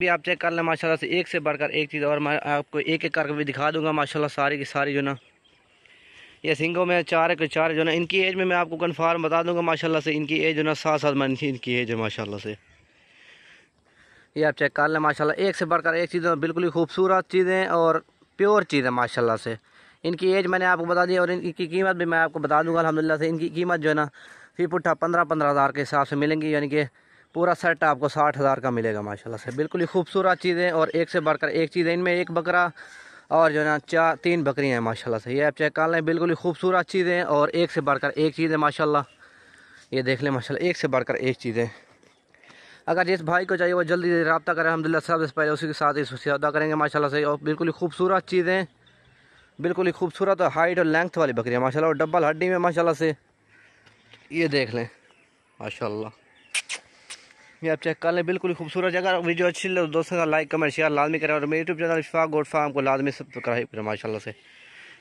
भी आप चेक कर लें माशाल्लाह से एक से बढ़कर एक चीज़ और मैं आपको एक एक करके भी दिखा दूंगा माशाल्लाह सारी की सारी जो ना ये सिंगों में चार के चार जो ना इनकी एज में मैं आपको कन्फर्म बता दूंगा माशाल्लाह से इनकी एज जो ना सात सात मन थी इनकी एज है माशाल्लाह से ये आप चेक कर लें माशाल्लाह एक से बढ़कर एक चीज़ बिल्कुल ही खूबसूरत चीज़ें और प्योर चीज़ है माशाल्लाह से इनकी एज मैंने आपको बता दी और इनकी कीमत भी मैं आपको बता दूँगा अलहमदिल्ला से इनकी कीमत जो है ना फी पुट्ठा पंद्रह पंद्रह हज़ार के हिसाब से मिलेंगी यानी कि पूरा सेट आपको साठ हज़ार का मिलेगा माशाल्लाह से बिल्कुल ही खूबसूरत चीज़ें और एक से बढ़कर एक चीज़ है इनमें एक बकरा और जो है ना चार तीन बकरियां हैं माशाल्लाह से ये आप चेक कर लें बिल्कुल ही खूबसूरत चीज़ें और एक से बढ़कर एक चीज़ है माशाल्लाह ये देख लें माशा एक से बढ़कर एक चीज़ें अगर जिस भाई को चाहिए वो जल्दी रबता करें अलहमदिल्ला सबसे पहले उसी के साथ ही सौदा करेंगे माशाला से और बिल्कुल ही खूबसूरत चीज़ें बिल्कुल ही खूबसूरत और हाइट और लेंथ वाली बकरियाँ माशाला और डबल हड्डी में माशाला से ये देख लें माशाला ये आप चेक कर लें बिल्कुल ही खूबसूरत जगह वीडियो अच्छी लगे तो दोस्तों का लाइक कमेंट शेयर लाजमी करें और मेरे यूट्यूब चैनल इशफाक गोड फार्म को लाजमी सब कराई करें माशाला से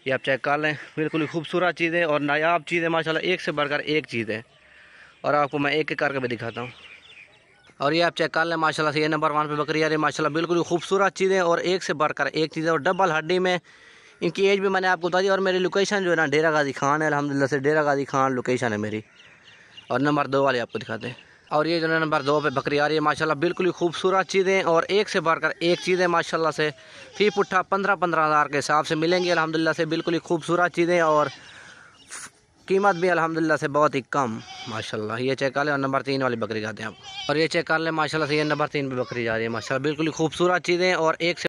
ये आप चेक कर लें बिल्कुल ही खूबसूरत चीज़ें और नायाब चीज़ें माशा एक से बढ़कर एक चीज़ है और आपको मैं एक एक करके भी दिखाता हूँ और ये आप चेक कर लें माशाला से ये नंबर वन पर बकरी आ रही बिल्कुल ही खूबसूरत चीज़ें और एक से बढ़कर एक चीज़ है और डबल हड्डी में इनकी एज भी मैंने आपको बता दी और मेरी लोकेशन जो है ना डेरा गाजी खान है अलहमदिल्ला से डेरा गाजी खान लोकेशन है मेरी और नंबर दो वाले आपको दिखाते हैं और ये जो है नंबर दो पे बकरी आ रही है माशाल्लाह बिल्कुल ही खूबसूरत चीज़ें और एक से बढ़कर एक चीज़ें माशाल्लाह से फी पुट्ठा पंद्रह पंद्रह हज़ार के हिसाब से मिलेंगी अल्हम्दुलिल्लाह से बिल्कुल ही खूबसूरत चीज़ें और कीमत भी अलहमदिल्ला से बहुत ही कम माशाल्लाह ये चेक कर लें और नंबर तीन वाली बकरी जाते हैं आप और ये चेक कर लें माशाल्लाह से ये नंबर तीन पर बकरी जा रही है माशाल्लाह बिल्कुल ही खूबसूरत चीज़ें और एक से